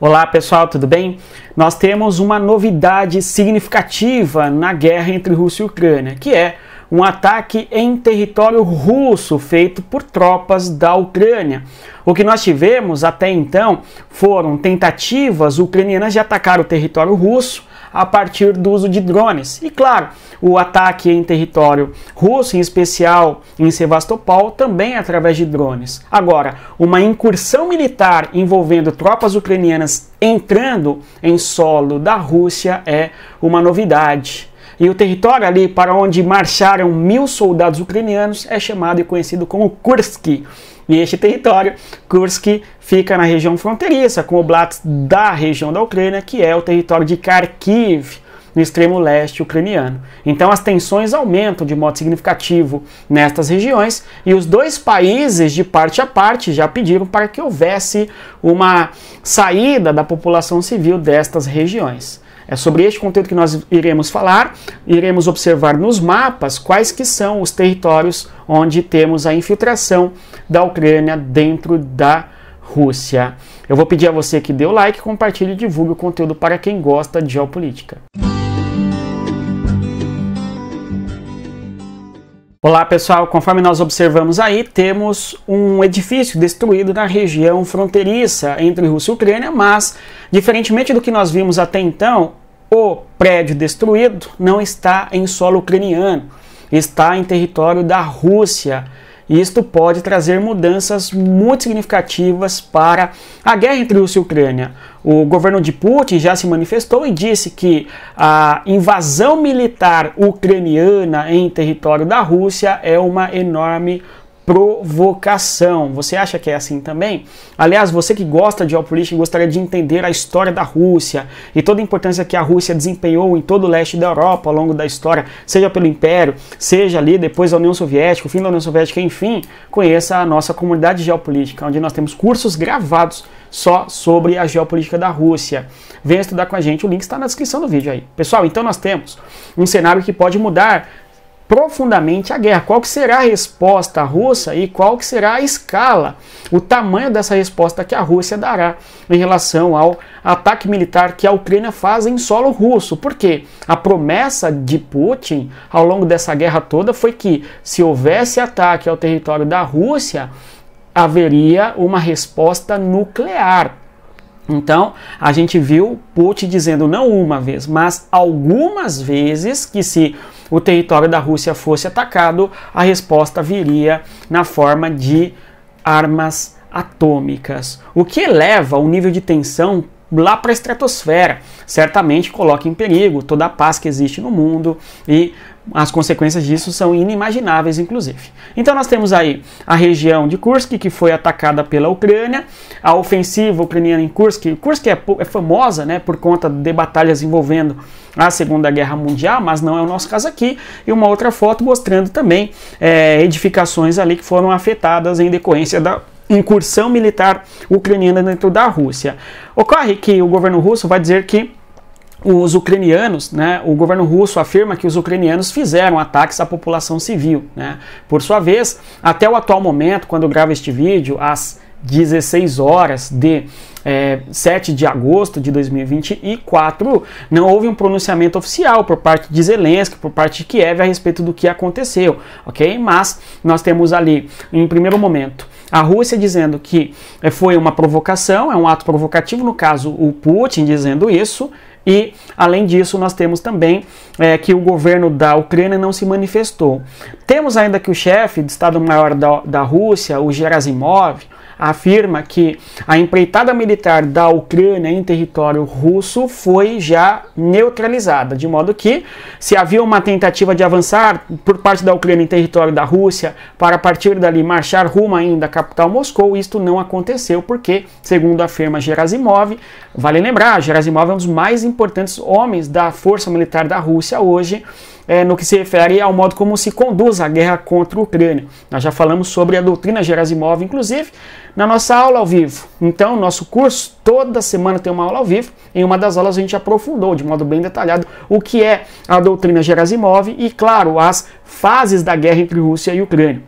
Olá pessoal, tudo bem? Nós temos uma novidade significativa na guerra entre Rússia e Ucrânia, que é um ataque em território russo feito por tropas da Ucrânia. O que nós tivemos até então foram tentativas ucranianas de atacar o território russo, a partir do uso de drones. E claro, o ataque em território russo, em especial em Sevastopol, também é através de drones. Agora, uma incursão militar envolvendo tropas ucranianas entrando em solo da Rússia é uma novidade. E o território ali para onde marcharam mil soldados ucranianos é chamado e conhecido como Kursk. E este território, Kursk, fica na região fronteiriça com o Blat da região da Ucrânia, que é o território de Kharkiv, no extremo leste ucraniano. Então as tensões aumentam de modo significativo nestas regiões e os dois países, de parte a parte, já pediram para que houvesse uma saída da população civil destas regiões. É sobre este conteúdo que nós iremos falar. Iremos observar nos mapas quais que são os territórios onde temos a infiltração da Ucrânia dentro da Rússia. Eu vou pedir a você que dê o like, compartilhe e divulgue o conteúdo para quem gosta de geopolítica. Olá pessoal, conforme nós observamos aí, temos um edifício destruído na região fronteiriça entre Rússia e Ucrânia, mas, diferentemente do que nós vimos até então, o prédio destruído não está em solo ucraniano, está em território da Rússia. isto pode trazer mudanças muito significativas para a guerra entre Rússia e Ucrânia. O governo de Putin já se manifestou e disse que a invasão militar ucraniana em território da Rússia é uma enorme provocação. Você acha que é assim também? Aliás, você que gosta de geopolítica e gostaria de entender a história da Rússia e toda a importância que a Rússia desempenhou em todo o leste da Europa ao longo da história, seja pelo Império, seja ali depois da União Soviética, o fim da União Soviética, enfim, conheça a nossa comunidade geopolítica, onde nós temos cursos gravados só sobre a geopolítica da Rússia. Venha estudar com a gente, o link está na descrição do vídeo aí. Pessoal, então nós temos um cenário que pode mudar profundamente a guerra. Qual que será a resposta russa e qual que será a escala, o tamanho dessa resposta que a Rússia dará em relação ao ataque militar que a Ucrânia faz em solo russo? Porque a promessa de Putin ao longo dessa guerra toda foi que se houvesse ataque ao território da Rússia, haveria uma resposta nuclear. Então, a gente viu Putin dizendo não uma vez, mas algumas vezes que se o território da Rússia fosse atacado, a resposta viria na forma de armas atômicas, o que eleva o nível de tensão lá para a estratosfera. Certamente coloca em perigo toda a paz que existe no mundo e as consequências disso são inimagináveis, inclusive. Então nós temos aí a região de Kursk, que foi atacada pela Ucrânia, a ofensiva ucraniana em Kursk. Kursk é, é famosa né, por conta de batalhas envolvendo a Segunda Guerra Mundial, mas não é o nosso caso aqui. E uma outra foto mostrando também é, edificações ali que foram afetadas em decorrência da incursão militar ucraniana dentro da Rússia. Ocorre que o governo russo vai dizer que os ucranianos, né, o governo russo afirma que os ucranianos fizeram ataques à população civil. Né. Por sua vez, até o atual momento, quando grava gravo este vídeo, as 16 horas de é, eh, 7 de agosto de 2024, não houve um pronunciamento oficial por parte de Zelensky, por parte de Kiev a respeito do que aconteceu, ok? Mas nós temos ali, em primeiro momento, a Rússia dizendo que eh, foi uma provocação, é um ato provocativo, no caso, o Putin dizendo isso. E, além disso, nós temos também é, que o governo da Ucrânia não se manifestou. Temos ainda que o chefe de Estado-Maior da, da Rússia, o Gerasimov, afirma que a empreitada militar da Ucrânia em território russo foi já neutralizada, de modo que, se havia uma tentativa de avançar por parte da Ucrânia em território da Rússia para partir dali marchar rumo ainda à capital Moscou, isto não aconteceu porque, segundo afirma Gerasimov, vale lembrar, Gerasimov é um dos mais importantes homens da força militar da Rússia hoje. É, no que se refere ao modo como se conduz a guerra contra a Ucrânia. Nós já falamos sobre a doutrina Gerasimov, inclusive, na nossa aula ao vivo. Então, nosso curso toda semana tem uma aula ao vivo. Em uma das aulas a gente aprofundou de modo bem detalhado o que é a doutrina Gerasimov e, claro, as fases da guerra entre Rússia e Ucrânia.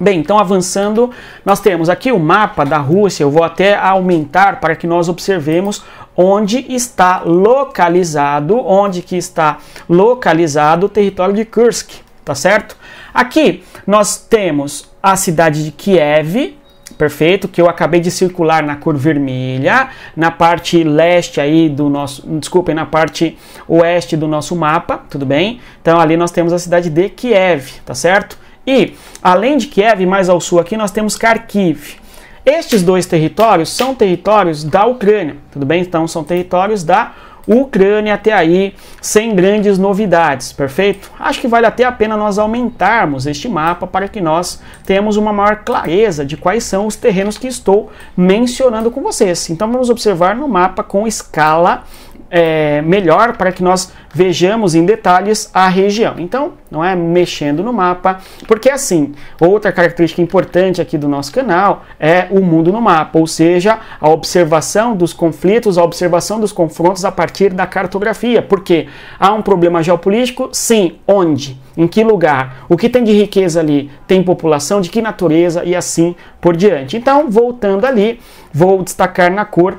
Bem, então avançando, nós temos aqui o mapa da Rússia. Eu vou até aumentar para que nós observemos onde está localizado, onde que está localizado o território de Kursk, tá certo? Aqui nós temos a cidade de Kiev, perfeito, que eu acabei de circular na cor vermelha, na parte leste aí do nosso, desculpem, na parte oeste do nosso mapa, tudo bem? Então ali nós temos a cidade de Kiev, tá certo? E além de Kiev, mais ao sul aqui nós temos Kharkiv. Estes dois territórios são territórios da Ucrânia, tudo bem? Então são territórios da Ucrânia até aí sem grandes novidades, perfeito? Acho que vale até a pena nós aumentarmos este mapa para que nós tenhamos uma maior clareza de quais são os terrenos que estou mencionando com vocês. Então vamos observar no mapa com escala é, melhor para que nós vejamos em detalhes a região. Então, não é mexendo no mapa, porque assim, outra característica importante aqui do nosso canal é o mundo no mapa, ou seja, a observação dos conflitos, a observação dos confrontos a partir da cartografia. Porque há um problema geopolítico? Sim, onde? Em que lugar? O que tem de riqueza ali? Tem população de que natureza e assim por diante. Então, voltando ali, vou destacar na cor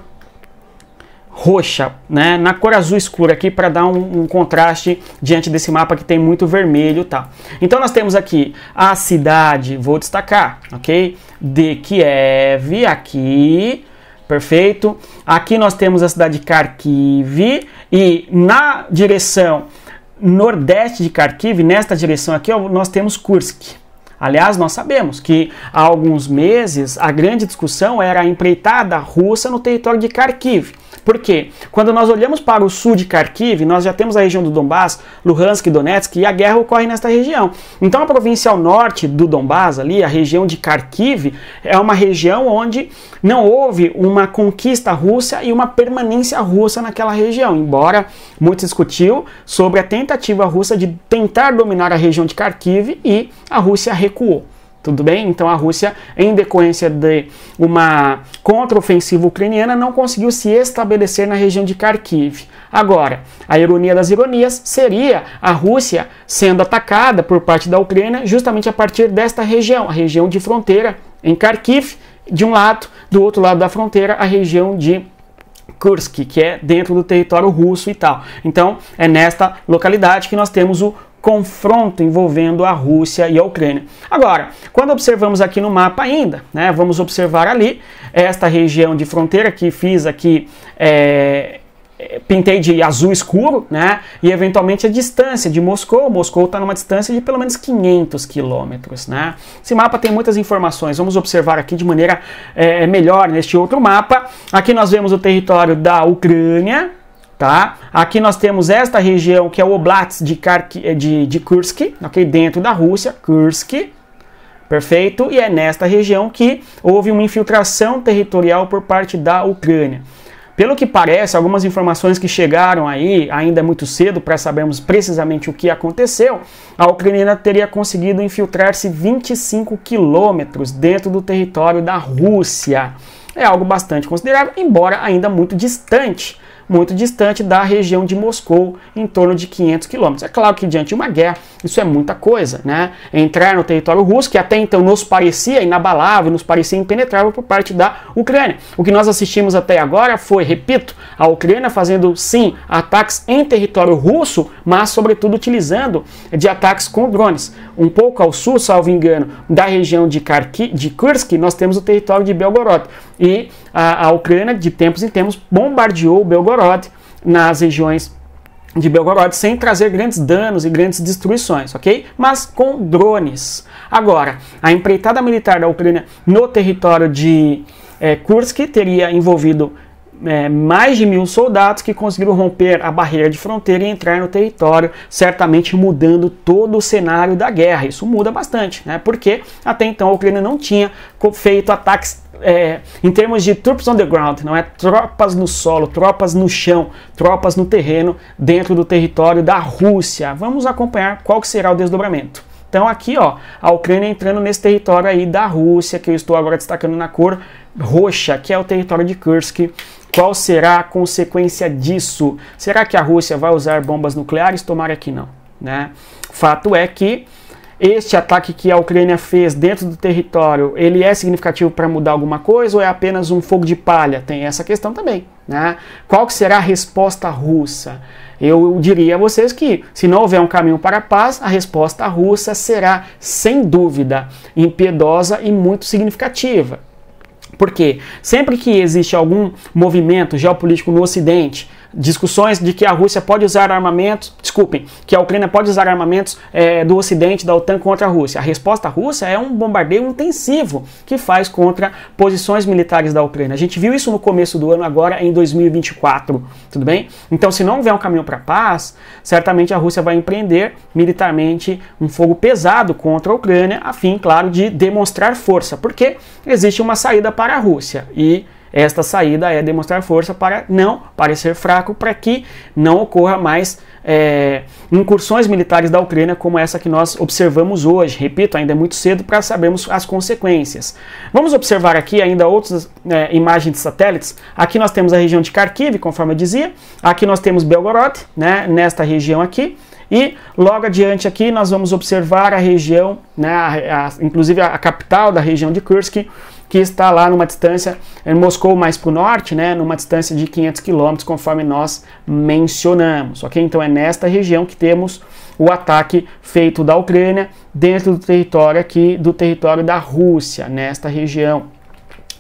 roxa, né, na cor azul escura aqui para dar um, um, contraste diante desse mapa que tem muito vermelho, tá? Então nós temos aqui a cidade, vou destacar, ok? De Kiev, aqui, perfeito. Aqui nós temos a cidade de Kharkiv e na direção nordeste de Kharkiv, nesta direção aqui, ó, nós temos Kursk, Aliás, nós sabemos que há alguns meses a grande discussão era a empreitada russa no território de Kharkiv. Porque quando nós olhamos para o sul de Kharkiv, nós já temos a região do Donbass, Luhansk, e Donetsk, e a guerra ocorre nesta região. Então a província ao norte do Donbass, ali, a região de Kharkiv, é uma região onde não houve uma conquista russa e uma permanência russa naquela região, embora muito discutiu sobre a tentativa russa de tentar dominar a região de Kharkiv e a Rússia recuou. Tudo bem? Então a Rússia, em decorrência de uma contraofensiva ucraniana, não conseguiu se estabelecer na região de Kharkiv. Agora, a ironia das ironias seria a Rússia sendo atacada por parte da Ucrânia justamente a partir desta região, a região de fronteira em Kharkiv, de um lado, do outro lado da fronteira, a região de Kursk, que é dentro do território russo e tal. Então, é nesta localidade que nós temos o confronto envolvendo a Rússia e a Ucrânia. Agora, quando observamos aqui no mapa ainda, né, vamos observar ali esta região de fronteira que fiz aqui é, pintei de azul escuro, né? E eventualmente a distância de Moscou. Moscou está numa distância de pelo menos 500 quilômetros, né? Esse mapa tem muitas informações. Vamos observar aqui de maneira é, melhor neste outro mapa. Aqui nós vemos o território da Ucrânia, tá? Aqui nós temos esta região que é o Oblast de, eh, de, de Kursk, ok? Dentro da Rússia, Kursk, perfeito? E é nesta região que houve uma infiltração territorial por parte da Ucrânia. Pelo que parece, algumas informações que chegaram aí, ainda é muito cedo para sabermos precisamente o que aconteceu, a Ucrânia teria conseguido infiltrar-se 25 quilômetros dentro do território da Rússia. É algo bastante considerável, embora ainda muito distante muito distante da região de Moscou, em torno de 500 quilômetros. É claro que diante de uma guerra, isso é muita coisa, né? Entrar no território russo, que até então nos parecia inabalável, nos parecia impenetrável por parte da Ucrânia. O que nós assistimos até agora foi, repito, a Ucrânia fazendo sim ataques em território russo, mas sobretudo utilizando de ataques com drones. Um pouco ao sul, salvo engano, da região de, Karki, de Kursk, nós temos o território de Belgorod e a, a Ucrânia, de tempos em tempos, bombardeou Belgorod nas regiões de Belgorod sem trazer grandes danos e grandes destruições, ok? Mas com drones. Agora, a empreitada militar da Ucrânia no território de é, Kursk teria envolvido é, mais de mil soldados que conseguiram romper a barreira de fronteira e entrar no território, certamente mudando todo o cenário da guerra. Isso muda bastante, né? Porque até então a Ucrânia não tinha feito ataques é, em termos de troops on the ground, não é tropas no solo, tropas no chão, tropas no terreno dentro do território da Rússia. Vamos acompanhar qual será o desdobramento. Então aqui, ó, a Ucrânia entrando nesse território aí da Rússia, que eu estou agora destacando na cor roxa, que é o território de Kursk, qual será a consequência disso? Será que a Rússia vai usar bombas nucleares? Tomara que não. Né? Fato é que este ataque que a Ucrânia fez dentro do território, ele é significativo para mudar alguma coisa ou é apenas um fogo de palha? Tem essa questão também, né? Qual que será a resposta russa? Eu diria a vocês que, se não houver um caminho para a paz, a resposta russa será, sem dúvida, impiedosa e muito significativa. Porque sempre que existe algum movimento geopolítico no Ocidente, discussões de que a Rússia pode usar armamentos, desculpem, que a Ucrânia pode usar armamentos é, do Ocidente, da OTAN contra a Rússia. A resposta russa é um bombardeio intensivo que faz contra posições militares da Ucrânia. A gente viu isso no começo do ano, agora em 2024, tudo bem? Então, se não houver um caminho para a paz, certamente a Rússia vai empreender militarmente um fogo pesado contra a Ucrânia, a fim, claro, de demonstrar força, porque existe uma saída para para a Rússia. E esta saída é demonstrar força para não parecer fraco, para que não ocorra mais é, incursões militares da Ucrânia como essa que nós observamos hoje. Repito, ainda é muito cedo para sabermos as consequências. Vamos observar aqui ainda outras é, imagens de satélites. Aqui nós temos a região de Kharkiv, conforme eu dizia. Aqui nós temos Belgorod, né, nesta região aqui. E logo adiante aqui nós vamos observar a região, né, a, a, inclusive a, a capital da região de Kursk, que está lá numa distância, em Moscou mais para o norte, né, numa distância de 500 quilômetros, conforme nós mencionamos, ok? Então é nesta região que temos o ataque feito da Ucrânia dentro do território aqui, do território da Rússia, nesta região.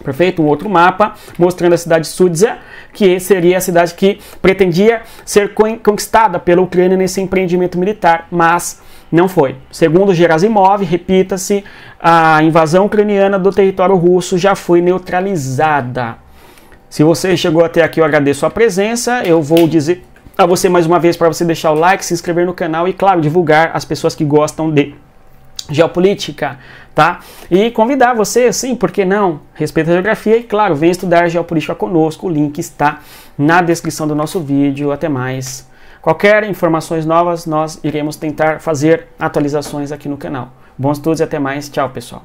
Perfeito? Um outro mapa mostrando a cidade de Sudzia, que seria a cidade que pretendia ser conquistada pela Ucrânia nesse empreendimento militar, mas não foi. Segundo Gerasimov, repita-se, a invasão ucraniana do território russo já foi neutralizada. Se você chegou até aqui, eu agradeço a presença. Eu vou dizer a você mais uma vez para você deixar o like, se inscrever no canal e, claro, divulgar as pessoas que gostam de geopolítica, tá? E convidar você, sim, por que não? Respeita a geografia e, claro, vem estudar geopolítica conosco. O link está na descrição do nosso vídeo. Até mais. Qualquer informações novas, nós iremos tentar fazer atualizações aqui no canal. Bons estudos e até mais. Tchau, pessoal.